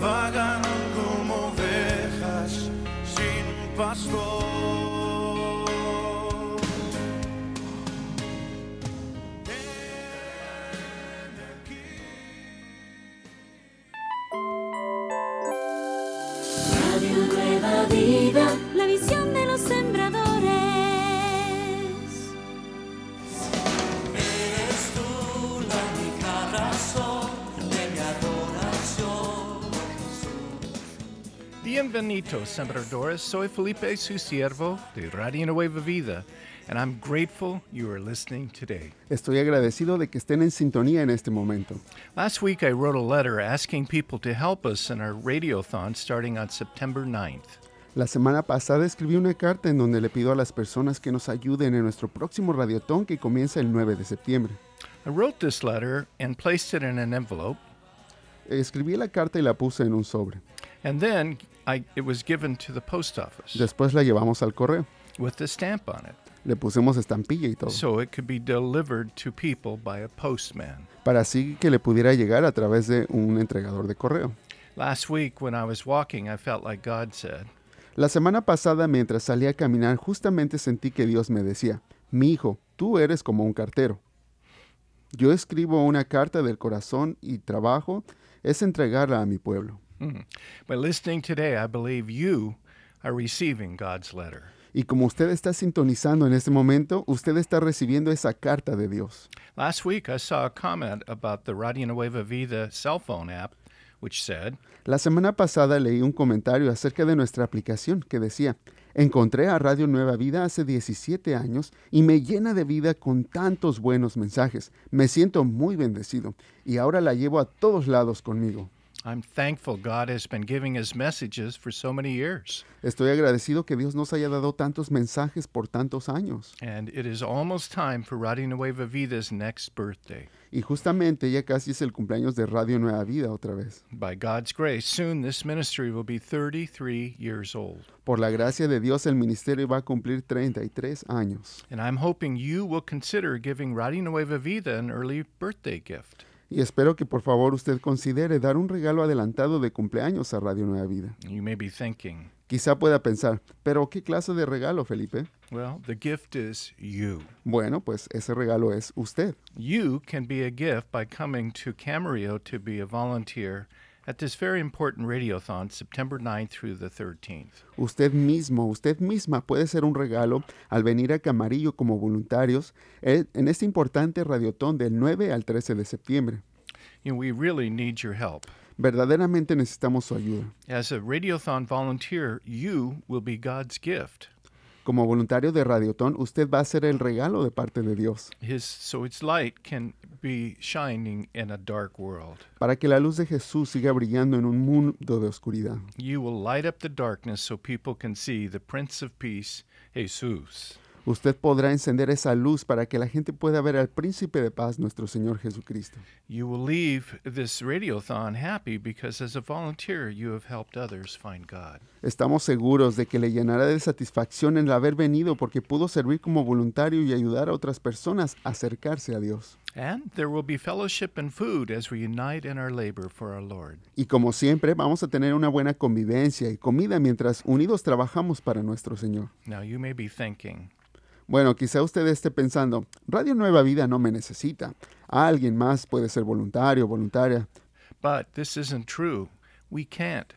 vagan como ovejas sin pastor. Bienvenido, sembradores. Soy Felipe, su siervo de Radio Nueva Vida, and I'm grateful you are listening today. Estoy agradecido de que estén en sintonía en este momento. Last week, I wrote a letter asking people to help us in our radiothon starting on September 9th. La semana pasada escribí una carta en donde le pido a las personas que nos ayuden en nuestro próximo radiotón que comienza el 9 de septiembre. I wrote this letter and placed it in an envelope. Escribí la carta y la puse en un sobre. And then Después la llevamos al correo. with stamp on it. Le pusimos estampilla y todo. So it could be delivered to people by a postman. Para así que le pudiera llegar a través de un entregador de correo. Last week, when I was walking, I felt like God said, La semana pasada mientras salía a caminar justamente sentí que Dios me decía, mi hijo, tú eres como un cartero. Yo escribo una carta del corazón y trabajo es entregarla a mi pueblo. Y como usted está sintonizando en este momento, usted está recibiendo esa carta de Dios. Last week I saw a comment about the Radio Nueva Vida cell phone app which said, La semana pasada leí un comentario acerca de nuestra aplicación que decía, encontré a Radio Nueva Vida hace 17 años y me llena de vida con tantos buenos mensajes. Me siento muy bendecido y ahora la llevo a todos lados conmigo. I'm thankful God has been giving us messages for so many years. Estoy agradecido que Dios nos haya dado tantos mensajes por tantos años. And it is almost time for Radio Nueva Vida's next birthday. Y justamente ya casi es el cumpleaños de Radio Nueva Vida otra vez. By God's grace, soon this ministry will be 33 years old. Por la gracia de Dios el ministerio va a cumplir 33 años. And I'm hoping you will consider giving Radio Nueva Vida an early birthday gift. y espero que por favor usted considere dar un regalo adelantado de cumpleaños a Radio Nueva Vida. Quizá pueda pensar, pero ¿qué clase de regalo, Felipe? Bueno, pues ese regalo es usted. You can be a gift by coming to Camarillo to be a volunteer at this very important radiothon, September 9th through the 13th. Usted mismo, usted misma puede ser un regalo al venir a Camarillo como voluntarios en este importante radiothon del 9 al 13 de septiembre. You know, we really need your help. Verdaderamente necesitamos su ayuda. As a radiothon volunteer, you will be God's gift. como voluntario de Radiotón, usted va a ser el regalo de parte de Dios. Para que la luz de Jesús siga brillando en un mundo de oscuridad. people see the Prince of Peace, Jesús usted podrá encender esa luz para que la gente pueda ver al príncipe de paz, nuestro Señor Jesucristo. Estamos seguros de que le llenará de satisfacción el haber venido porque pudo servir como voluntario y ayudar a otras personas a acercarse a Dios. Y como siempre vamos a tener una buena convivencia y comida mientras unidos trabajamos para nuestro Señor. thinking bueno, quizá usted esté pensando, Radio Nueva Vida no me necesita. Alguien más puede ser voluntario, voluntaria. But this isn't true. We can't.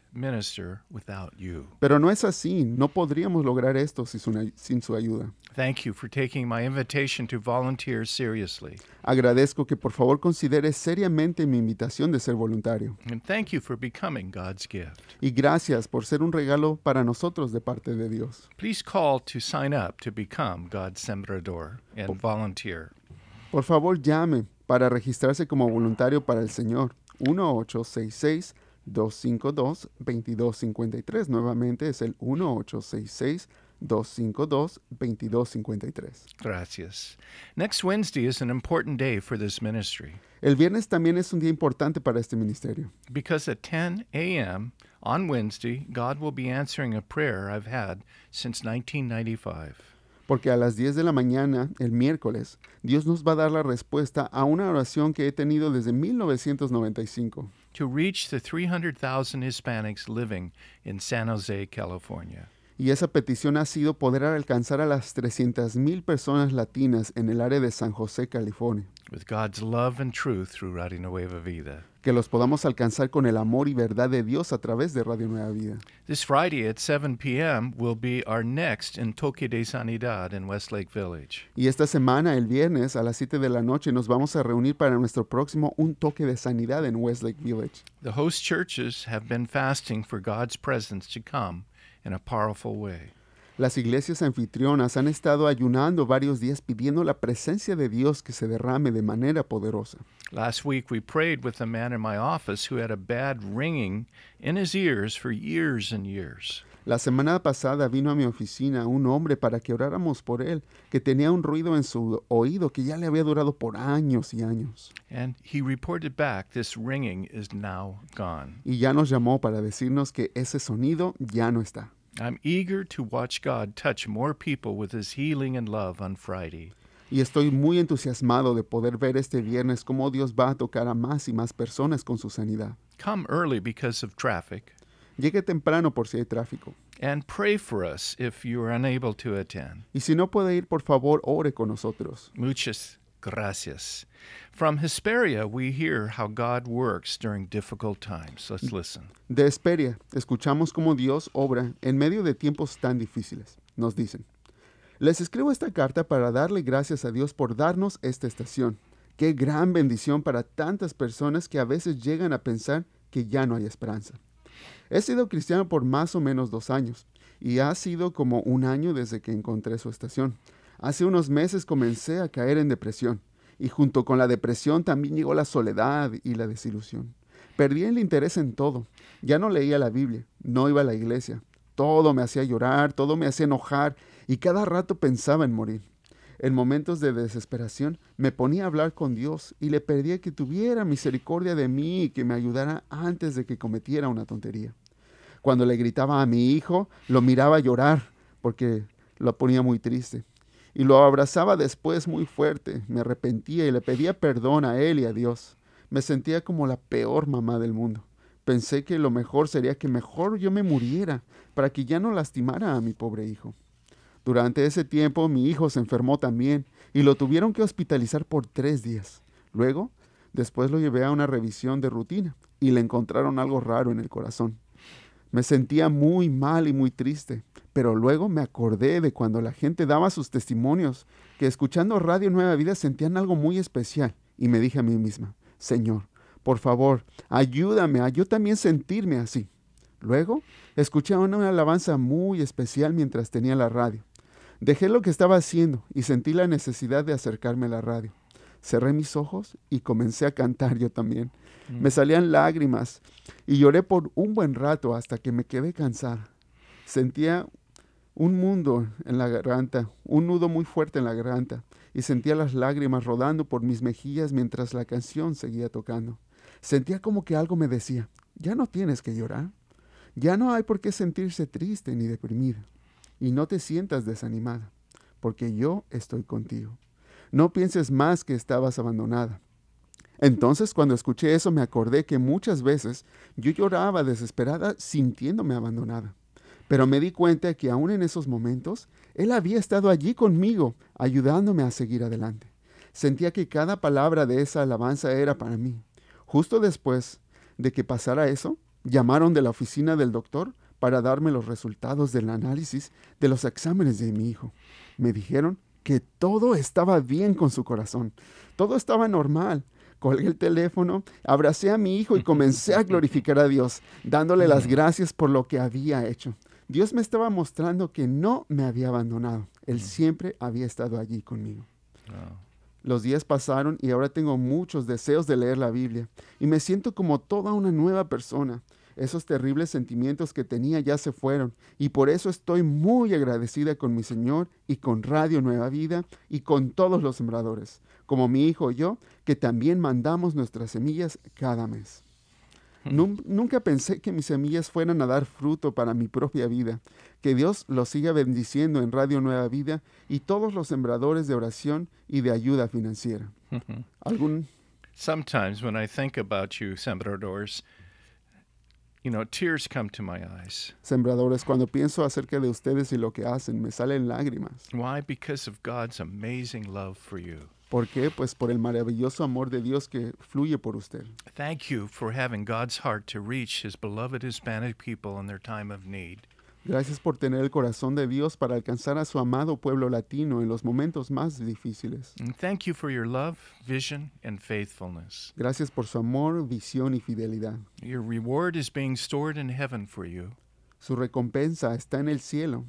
Pero no es así. No podríamos lograr esto sin su, sin su ayuda. Agradezco que por favor considere seriamente mi invitación de ser voluntario. Y gracias por ser un regalo para nosotros de parte de Dios. por, Por favor, llame para registrarse como voluntario para el Señor. 1866 252-2253. Nuevamente es el 1866 252-2253. Gracias. Next Wednesday is an important day El viernes también es un día importante para este ministerio. Porque a las 10 de la mañana, el miércoles, Dios nos va a dar la respuesta a una oración que he tenido desde 1995. to reach the 300,000 Hispanics living in San Jose, California. y esa petición ha sido poder alcanzar a las 300,000 personas latinas en el área de San José, California. With Que los podamos alcanzar con el amor y verdad de Dios a través de Radio Nueva Vida. This Friday at 7 p.m. will be our next toque de Sanidad in Westlake Village. Y esta semana, el viernes a las 7 de la noche, nos vamos a reunir para nuestro próximo Un Toque de Sanidad en Westlake Village. The host churches have been fasting for God's presence to come in a powerful way. Las iglesias anfitrionas han estado ayunando varios días pidiendo la presencia de Dios que se derrame de manera poderosa. Last week we prayed with a man in my office who had a bad ringing in his ears for years and years. La semana pasada vino a mi oficina un hombre para que oráramos por él, que tenía un ruido en su oído que ya le había durado por años y años. Y ya nos llamó para decirnos que ese sonido ya no está. Y estoy muy entusiasmado de poder ver este viernes cómo Dios va a tocar a más y más personas con su sanidad. Come early because of traffic. Llegue temprano por si hay tráfico. And pray for us if you are unable to attend. Y si no puede ir, por favor, ore con nosotros. Muchas gracias. From Hesperia, we hear how God works during difficult times. Let's listen. De Hesperia, escuchamos cómo Dios obra en medio de tiempos tan difíciles. Nos dicen, les escribo esta carta para darle gracias a Dios por darnos esta estación. Qué gran bendición para tantas personas que a veces llegan a pensar que ya no hay esperanza. He sido cristiano por más o menos dos años y ha sido como un año desde que encontré su estación. Hace unos meses comencé a caer en depresión y junto con la depresión también llegó la soledad y la desilusión. Perdí el interés en todo. Ya no leía la Biblia, no iba a la iglesia. Todo me hacía llorar, todo me hacía enojar y cada rato pensaba en morir. En momentos de desesperación me ponía a hablar con Dios y le pedía que tuviera misericordia de mí y que me ayudara antes de que cometiera una tontería. Cuando le gritaba a mi hijo, lo miraba llorar porque lo ponía muy triste. Y lo abrazaba después muy fuerte, me arrepentía y le pedía perdón a él y a Dios. Me sentía como la peor mamá del mundo. Pensé que lo mejor sería que mejor yo me muriera para que ya no lastimara a mi pobre hijo. Durante ese tiempo mi hijo se enfermó también y lo tuvieron que hospitalizar por tres días. Luego, después lo llevé a una revisión de rutina y le encontraron algo raro en el corazón. Me sentía muy mal y muy triste, pero luego me acordé de cuando la gente daba sus testimonios, que escuchando Radio Nueva Vida sentían algo muy especial, y me dije a mí misma, Señor, por favor, ayúdame a yo también sentirme así. Luego, escuché una alabanza muy especial mientras tenía la radio. Dejé lo que estaba haciendo y sentí la necesidad de acercarme a la radio cerré mis ojos y comencé a cantar yo también. Me mm. salían lágrimas y lloré por un buen rato hasta que me quedé cansada. Sentía un mundo en la garganta, un nudo muy fuerte en la garganta, y sentía las lágrimas rodando por mis mejillas mientras la canción seguía tocando. Sentía como que algo me decía, ya no tienes que llorar, ya no hay por qué sentirse triste ni deprimida, y no te sientas desanimada, porque yo estoy contigo no pienses más que estabas abandonada. Entonces, cuando escuché eso, me acordé que muchas veces yo lloraba desesperada sintiéndome abandonada. Pero me di cuenta que aún en esos momentos, Él había estado allí conmigo, ayudándome a seguir adelante. Sentía que cada palabra de esa alabanza era para mí. Justo después de que pasara eso, llamaron de la oficina del doctor para darme los resultados del análisis de los exámenes de mi hijo. Me dijeron que todo estaba bien con su corazón, todo estaba normal. Colgué el teléfono, abracé a mi hijo y comencé a glorificar a Dios, dándole las gracias por lo que había hecho. Dios me estaba mostrando que no me había abandonado. Él siempre había estado allí conmigo. Los días pasaron y ahora tengo muchos deseos de leer la Biblia y me siento como toda una nueva persona esos terribles sentimientos que tenía ya se fueron y por eso estoy muy agradecida con mi Señor y con Radio Nueva Vida y con todos los sembradores, como mi hijo y yo, que también mandamos nuestras semillas cada mes. Hmm. Nunca pensé que mis semillas fueran a dar fruto para mi propia vida. Que Dios los siga bendiciendo en Radio Nueva Vida y todos los sembradores de oración y de ayuda financiera. ¿Algún? Sometimes when I think about you, sembradores, you know, tears come to my eyes. Sembradores, cuando pienso acerca de ustedes y lo que hacen, me salen lágrimas. Why? Because of God's amazing love for you. ¿Por qué? Pues por el maravilloso amor de Dios que fluye por usted. Thank you for having God's heart to reach his beloved Hispanic people in their time of need. Gracias por tener el corazón de Dios para alcanzar a su amado pueblo latino en los momentos más difíciles. Gracias por su amor, visión y fidelidad. Your reward is being stored in heaven for you. Su recompensa está en el cielo.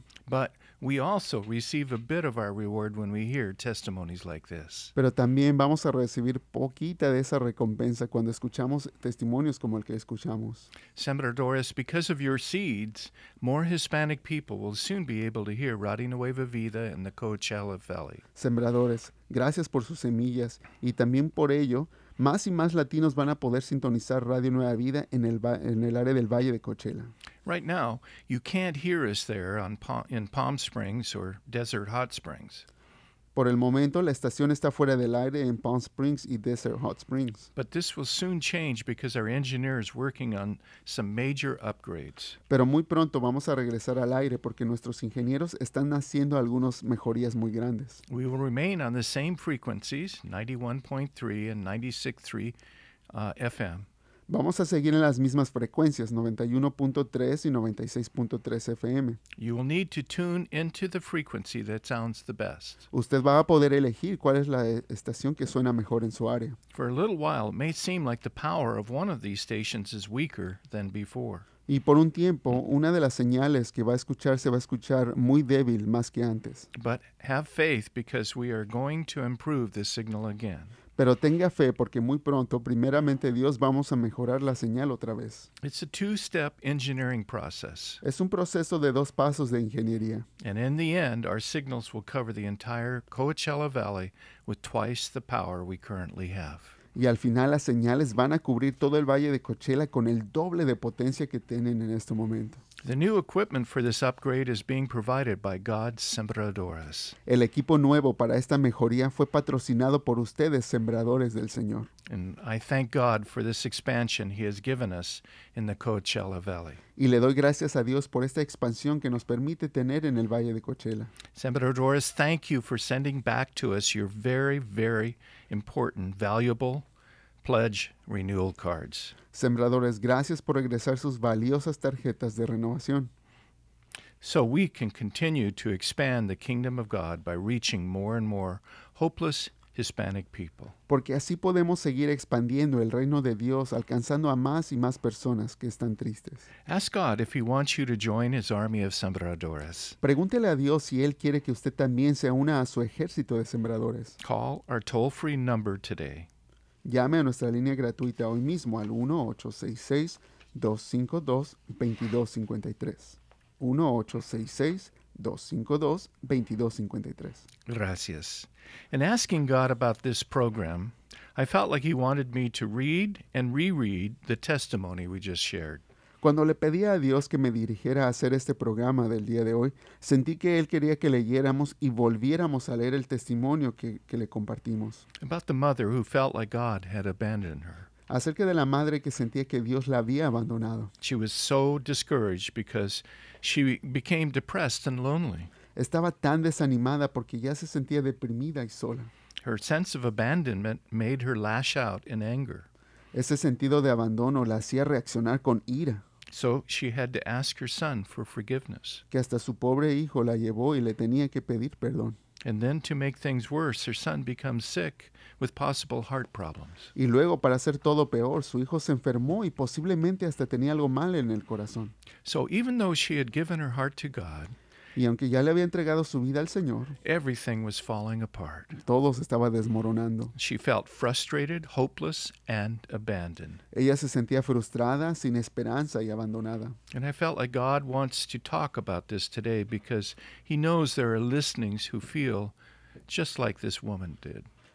we also receive a bit of our reward when we hear testimonies like this. Pero también vamos a recibir poquita de esa recompensa cuando escuchamos testimonios como el que escuchamos. Senator Doris, because of your seeds, more Hispanic people will soon be able to hear Radio Nueva Vida in the Coachella Valley. Sembradores, gracias por sus semillas y también por ello más y más latinos van a poder sintonizar Radio Nueva Vida en el, en el área del Valle de Coachella. Right now, you can't hear us there on, in Palm Springs or Desert Hot Springs. Por el momento, la estación está fuera del aire en Palm Springs y Desert Hot Springs. But this will soon change because our engineer working on some major upgrades. Pero muy pronto vamos a regresar al aire porque nuestros ingenieros están haciendo algunas mejorías muy grandes. We will remain on the same frequencies, 91.3 and 96.3 uh, FM. Vamos a seguir en las mismas frecuencias, 91.3 y 96.3 FM. Usted va a poder elegir cuál es la e, estación que suena mejor en su área. Y por un tiempo, una de las señales que va a escuchar se va a escuchar muy débil más que antes. But have faith because we are going to improve this signal again. Pero tenga fe porque muy pronto, primeramente Dios, vamos a mejorar la señal otra vez. Es un proceso de dos pasos de ingeniería. Y al final las señales van a cubrir todo el valle de Coachella con el doble de potencia que tienen en este momento. The new equipment for this upgrade is being provided by God's Sembradoras. El equipo nuevo para esta mejoría fue patrocinado por ustedes, sembradores del Señor. And I thank God for this expansion he has given us in the Coachella Valley. Y le doy gracias a Dios por esta expansión que nos permite tener en el Valle de Coachella. Sembradoras, thank you for sending back to us your very very important, valuable pledge renewal cards. Sembradores, gracias por regresar sus valiosas tarjetas de renovación. So we can continue to expand the kingdom of God by reaching more and more hopeless Hispanic people. Porque así podemos seguir expandiendo el reino de Dios, alcanzando a más y más personas que están tristes. Ask God if he wants you to join his army of sembradores. Pregúntele a Dios si él quiere que usted también se una a su ejército de sembradores. Call our toll-free number today. Llame a nuestra línea gratuita hoy mismo al 1-866-252-2253. 1-866-252-2253. Gracias. En asking God about this program, I felt like He wanted me to read and reread the testimony we just shared. Cuando le pedí a Dios que me dirigiera a hacer este programa del día de hoy, sentí que Él quería que leyéramos y volviéramos a leer el testimonio que, que le compartimos. Acerca de la madre que sentía que Dios la había abandonado. Estaba tan desanimada porque ya se sentía deprimida y sola. Ese sentido de abandono la hacía reaccionar con ira. So she had to ask her son for forgiveness. Que hasta su pobre hijo la llevó y le tenía que pedir perdón. And then to make things worse, her son becomes sick with possible heart problems. Y luego para hacer todo peor, su hijo se enfermó y posiblemente hasta tenía algo mal en el corazón. So even though she had given her heart to God, Y aunque ya le había entregado su vida al Señor, everything Todo se estaba desmoronando. felt Ella se sentía frustrada, sin esperanza y abandonada.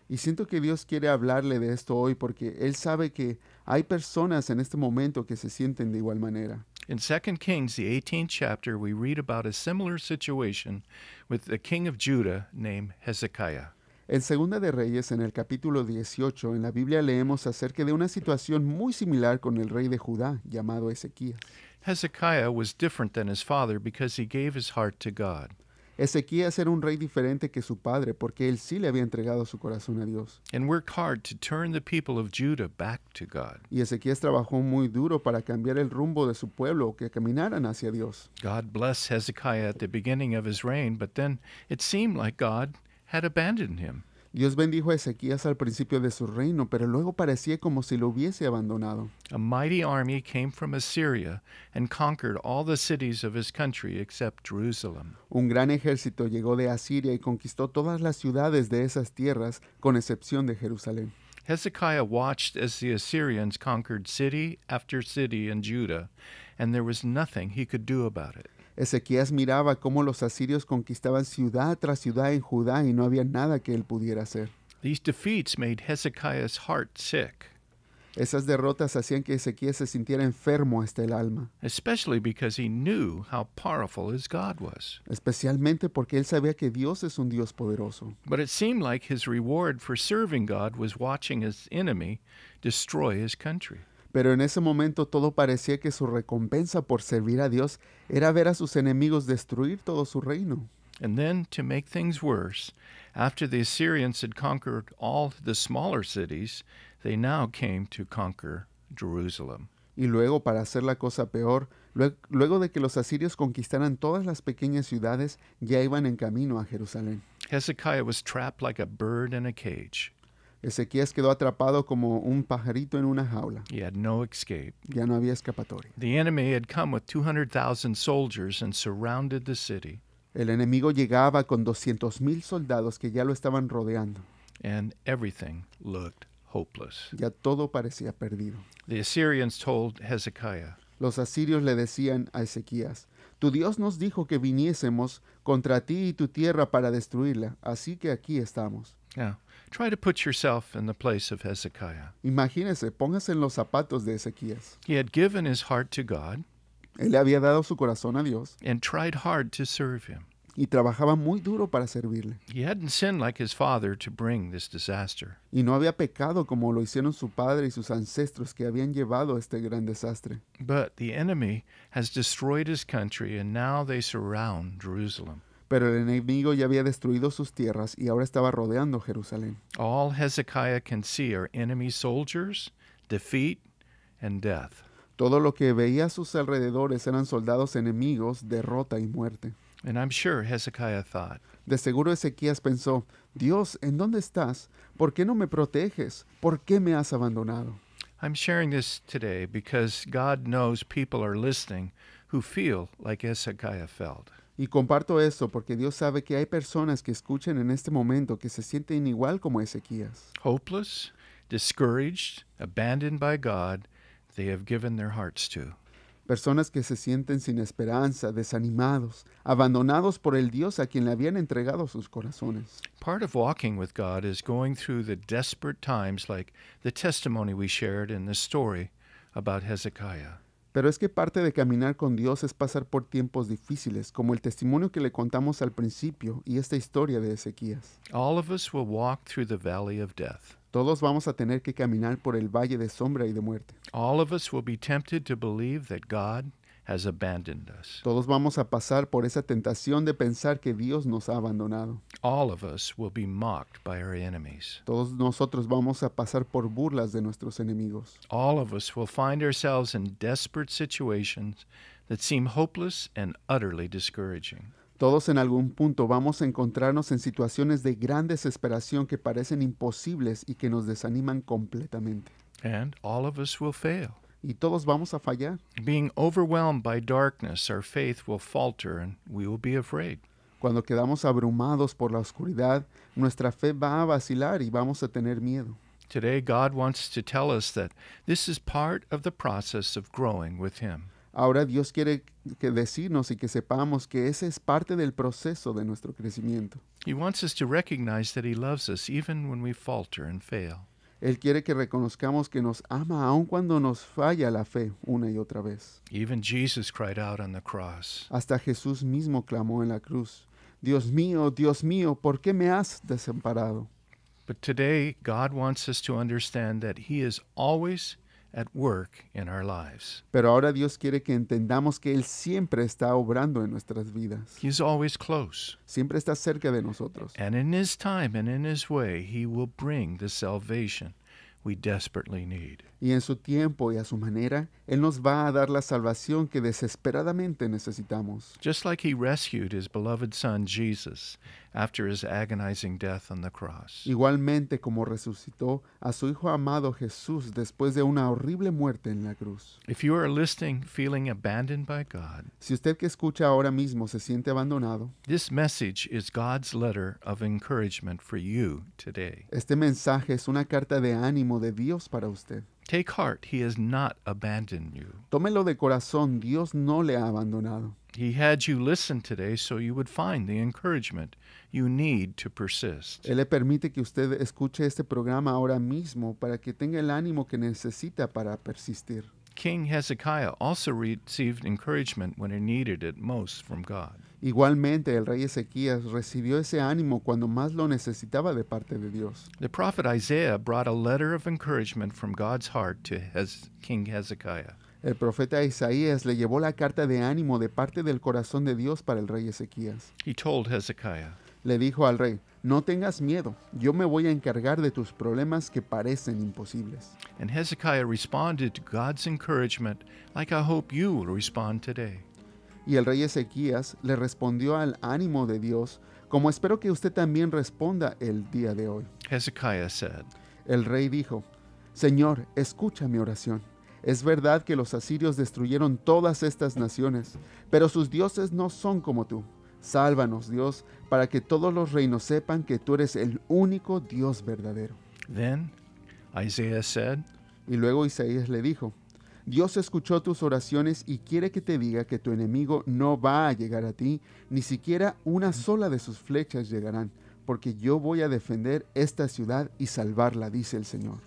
Y siento que Dios quiere hablarle de esto hoy porque él sabe que hay personas en este momento que se sienten de igual manera. In 2 Kings, the 18th chapter, we read about a similar situation with the king of Judah named Hezekiah. En Segunda de Reyes, en el capítulo 18, en la Biblia leemos acerca de una situación muy similar con el rey de Judá, llamado Ezequías. Hezekiah was different than his father because he gave his heart to God. Ezequías era un rey diferente que su padre porque él sí le había entregado su corazón a Dios. And worked hard to turn the people of Judah back to God. Y Ezequías trabajó muy duro para cambiar el rumbo de su pueblo, que caminaran hacia Dios. God blessed Hezekiah at the beginning of his reign, but then it seemed like God had abandoned him. Dios bendijo a Ezequías al principio de su reino, pero luego parecía como si lo hubiese abandonado. A mighty army came from Assyria and conquered all the cities of his country except Jerusalem. Un gran ejército llegó de Asiria y conquistó todas las ciudades de esas tierras con excepción de Jerusalén. Hezekiah watched as the Assyrians conquered city after city in Judah, and there was nothing he could do about it. Ezequías miraba cómo los asirios conquistaban ciudad tras ciudad en Judá y no había nada que él pudiera hacer. Esas derrotas hacían que Ezequías se sintiera enfermo hasta el alma. Especially because he knew how powerful his God was. Especialmente porque él sabía que Dios es un Dios poderoso. But it seemed like his reward for serving God was watching his enemy destroy his country pero en ese momento todo parecía que su recompensa por servir a Dios era ver a sus enemigos destruir todo su reino. the Assyrians conquered smaller cities, they now came to conquer Jerusalem. Y luego, para hacer la cosa peor, luego de que los asirios conquistaran todas las pequeñas ciudades, ya iban en camino a Jerusalén. Hezekiah was trapped like a bird in a cage. Ezequías quedó atrapado como un pajarito en una jaula. no Ya no había escapatoria. El enemigo llegaba con 200,000 soldados que ya lo estaban rodeando. Y Ya todo parecía perdido. Los asirios le decían a Ezequías, tu Dios nos dijo que viniésemos contra ti y tu tierra para destruirla, así que aquí estamos. Try to put yourself in the place of Hezekiah. Imagínese, póngase en los zapatos de Ezequías. He had given his heart to God. Él había dado su corazón a Dios. And tried hard to serve him. Y trabajaba muy duro para servirle. He hadn't sinned like his father to bring this disaster. Y no había pecado como lo hicieron su padre y sus ancestros que habían llevado este gran desastre. But the enemy has destroyed his country and now they surround Jerusalem. pero el enemigo ya había destruido sus tierras y ahora estaba rodeando Jerusalén. All Hezekiah can see are enemy soldiers, defeat and death. Todo lo que veía a sus alrededores eran soldados enemigos, derrota y muerte. I'm sure Hezekiah thought, De seguro Ezequías pensó, Dios, ¿en dónde estás? ¿Por qué no me proteges? ¿Por qué me has abandonado? I'm sharing this today because God knows people are listening who feel like Hezekiah felt. Y comparto esto porque Dios sabe que hay personas que escuchan en este momento que se sienten igual como Ezequías. Hopeless, discouraged, abandoned by God, they have given their hearts to. Personas que se sienten sin esperanza, desanimados, abandonados por el Dios a quien le habían entregado sus corazones. Part of walking with God is going through the desperate times like the testimony we shared in the story about Hezekiah. Pero es que parte de caminar con Dios es pasar por tiempos difíciles, como el testimonio que le contamos al principio y esta historia de Ezequías. All of us will walk through the valley of death. Todos vamos a tener que caminar por el valle de sombra y de muerte. All of us will be tempted to believe that God todos vamos a pasar por esa tentación de pensar que Dios nos ha abandonado. Todos nosotros vamos a pasar por burlas de nuestros enemigos. All Todos en algún punto vamos a encontrarnos en situaciones de gran desesperación que parecen imposibles y que nos desaniman completamente. And all of us fail y todos vamos a fallar. Being overwhelmed by darkness, our faith will falter and we will be afraid. Cuando quedamos abrumados por la oscuridad, nuestra fe va a vacilar y vamos a tener miedo. Today God wants to tell us that this is part of the process of growing with him. Ahora Dios quiere que decirnos y que sepamos que ese es parte del proceso de nuestro crecimiento. He wants us to recognize that he loves us even when we falter and fail. Él quiere que reconozcamos que nos ama aun cuando nos falla la fe una y otra vez. Even Jesus cried out on the cross. Hasta Jesús mismo clamó en la cruz, Dios mío, Dios mío, ¿por qué me has desamparado? But today God wants us to understand that he is always at work in our lives. Pero ahora Dios quiere que entendamos que él siempre está obrando en nuestras vidas. He is always close. Siempre está cerca de nosotros. And in his time and in his way he will bring the salvation we desperately need. y en su tiempo y a su manera, Él nos va a dar la salvación que desesperadamente necesitamos. Igualmente como resucitó a su hijo amado Jesús después de una horrible muerte en la cruz. Si usted que escucha ahora mismo se siente abandonado. Este mensaje es una carta de ánimo de Dios para usted. Take heart, he has not abandoned you. Tómelo de corazón, Dios no le ha abandonado. He had you listen today so you would find the encouragement you need to persist. Él le permite que usted escuche este programa ahora mismo para que tenga el ánimo que necesita para persistir. King Hezekiah also received encouragement when he needed it most from God. Igualmente, el rey Ezequías recibió ese ánimo cuando más lo necesitaba de parte de Dios. El profeta Isaías le llevó la carta de ánimo de parte del corazón de Dios para el rey Ezequías. le dijo al rey, no tengas miedo, yo me voy a encargar de tus problemas que parecen imposibles. And Hezekiah responded to God's encouragement like I hope you will respond today. Y el rey Ezequías le respondió al ánimo de Dios, como espero que usted también responda el día de hoy. el rey dijo, Señor, escucha mi oración. Es verdad que los asirios destruyeron todas estas naciones, pero sus dioses no son como tú. Sálvanos, Dios, para que todos los reinos sepan que tú eres el único Dios verdadero. Then said, y luego Isaías le dijo, Dios escuchó tus oraciones y quiere que te diga que tu enemigo no va a llegar a ti, ni siquiera una sola de sus flechas llegarán, porque yo voy a defender esta ciudad y salvarla, dice el Señor.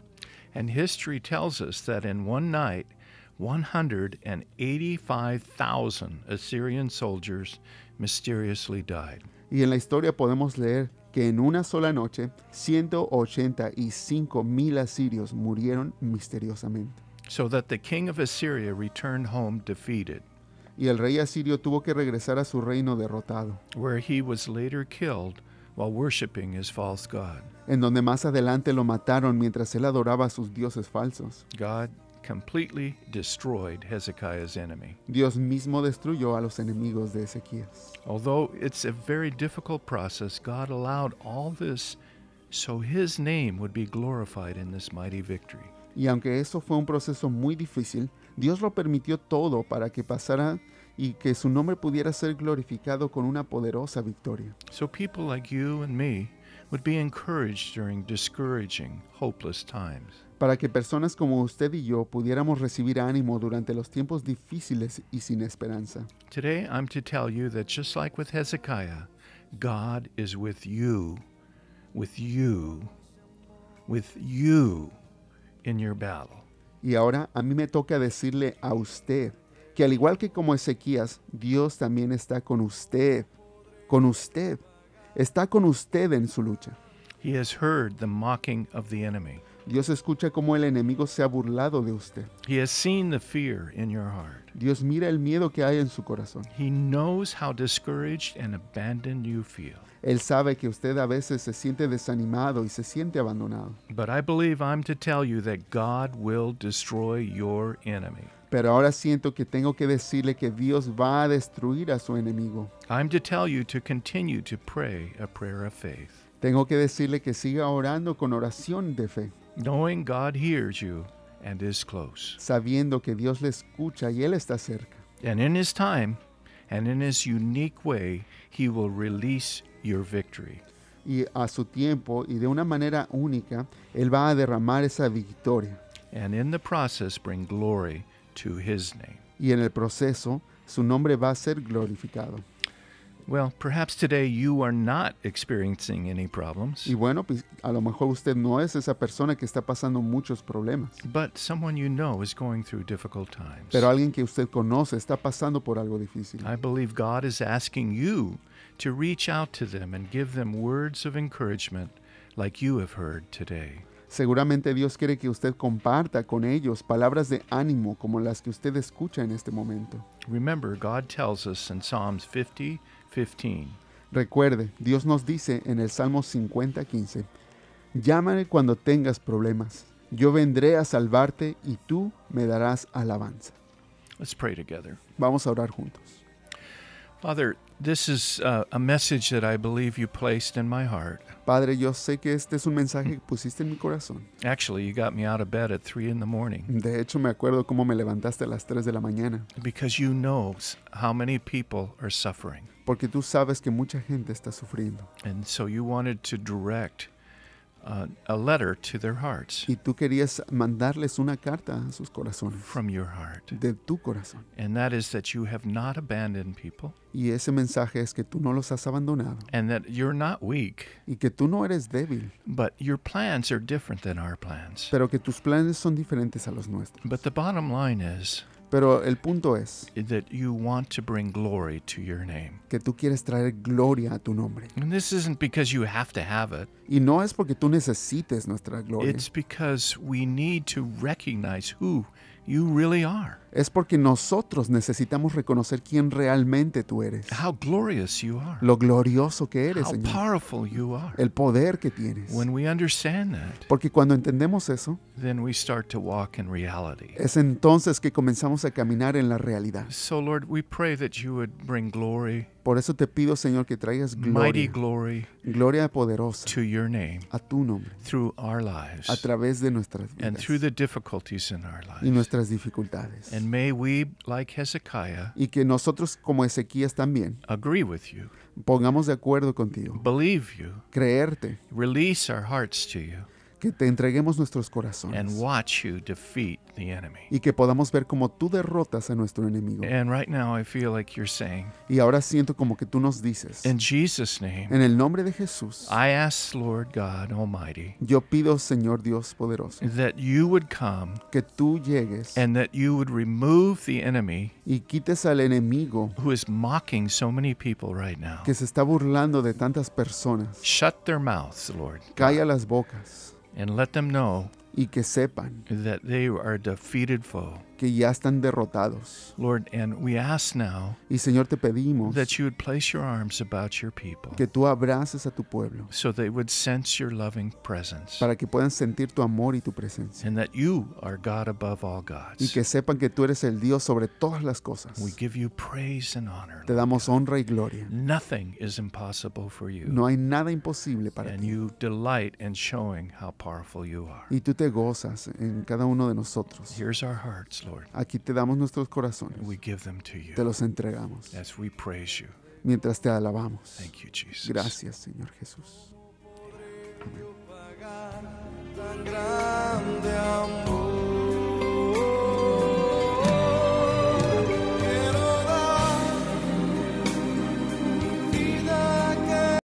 Y en la historia podemos leer que en una sola noche 185,000 asirios murieron misteriosamente. so that the king of Assyria returned home defeated. Y el rey asirio tuvo que regresar a su reino derrotado. Where he was later killed while worshiping his false god. En donde más adelante lo mataron mientras él adoraba a sus dioses falsos. God completely destroyed Hezekiah's enemy. Dios mismo destruyó a los enemigos de Ezequías. Although it's a very difficult process, God allowed all this so his name would be glorified in this mighty victory. Y aunque eso fue un proceso muy difícil, Dios lo permitió todo para que pasara y que su nombre pudiera ser glorificado con una poderosa victoria. Para que personas como usted y yo pudiéramos recibir ánimo durante los tiempos difíciles y sin esperanza. Today I'm to tell you that just like with Hezekiah, God is with you, with you, with you. Y ahora a mí me toca decirle a usted que al igual que como Ezequías, Dios también está con usted, con usted, está con usted en su lucha. He heard the mocking of the enemy. Dios escucha cómo el enemigo se ha burlado de usted. Dios mira el miedo que hay en su corazón. Él sabe que usted a veces se siente desanimado y se siente abandonado. Pero ahora siento que tengo que decirle que Dios va a destruir a su enemigo. Tengo que decirle que siga orando con oración de fe. Knowing God hears you and is close. Sabiendo que Dios le escucha y él está cerca. And in his time and in his unique way, he will release your victory. Y a su tiempo y de una manera única, él va a derramar esa victoria. And in the process bring glory to his name. Y en el proceso su nombre va a ser glorificado. Well, perhaps today you are not experiencing any problems. Y bueno, pues, a lo mejor usted no es esa persona que está pasando muchos problemas. But someone you know is going through difficult times. Pero alguien que usted conoce está pasando por algo difícil. I believe God is asking you to reach out to them and give them words of encouragement like you have heard today. Seguramente Dios quiere que usted comparta con ellos palabras de ánimo como las que usted escucha en este momento. Remember, God tells us in Psalms 50 15. Recuerde, Dios nos dice en el Salmo 50, 15, llámame cuando tengas problemas, yo vendré a salvarte y tú me darás alabanza. Let's pray together. Vamos a orar juntos. Father, this is uh, a message that I believe you placed in my heart. Padre, yo sé que este es un mensaje que pusiste en mi corazón. Actually, you got me out of bed at 3 in the morning. De hecho, me acuerdo cómo me levantaste a las 3 de la mañana. Because you know how many people are suffering porque tú sabes que mucha gente está sufriendo. letter Y tú querías mandarles una carta a sus corazones, your de tu corazón. Y ese mensaje es que tú no los has abandonado you're not y que tú no eres débil, your pero que tus planes son diferentes a los nuestros. But the bottom line pero el punto es que tú quieres traer gloria a tu nombre. this isn't because you have to have it. Y no es porque tú necesites nuestra gloria. It's because we need to recognize who you really are es porque nosotros necesitamos reconocer quién realmente tú eres. Lo glorioso que eres, Señor. El poder que tienes. porque cuando entendemos eso, es entonces que comenzamos a caminar en la realidad. Por eso te pido, Señor, que traigas gloria, gloria poderosa a tu nombre, a través de nuestras vidas y nuestras dificultades y que nosotros como Ezequías también pongamos de acuerdo contigo, creerte, release our hearts to you que te entreguemos nuestros corazones y que podamos ver cómo tú derrotas a nuestro enemigo. y ahora siento como que tú nos dices, en el nombre de Jesús, yo pido Señor Dios poderoso, que tú llegues, y quites al enemigo, que se está burlando de tantas personas. Shut Calla las bocas. and let them know y que sepan that they are a defeated foe que ya están derrotados. y Señor, te pedimos que tú abraces a tu pueblo para que puedan sentir tu amor y tu presencia. Y que sepan que tú eres el Dios sobre todas las cosas. Te damos honra y gloria. No hay nada imposible para ti. Y tú te gozas en cada uno de nosotros. Here's our hearts, Aquí te damos nuestros corazones. Te los entregamos. Mientras te alabamos. Gracias, Señor Jesús.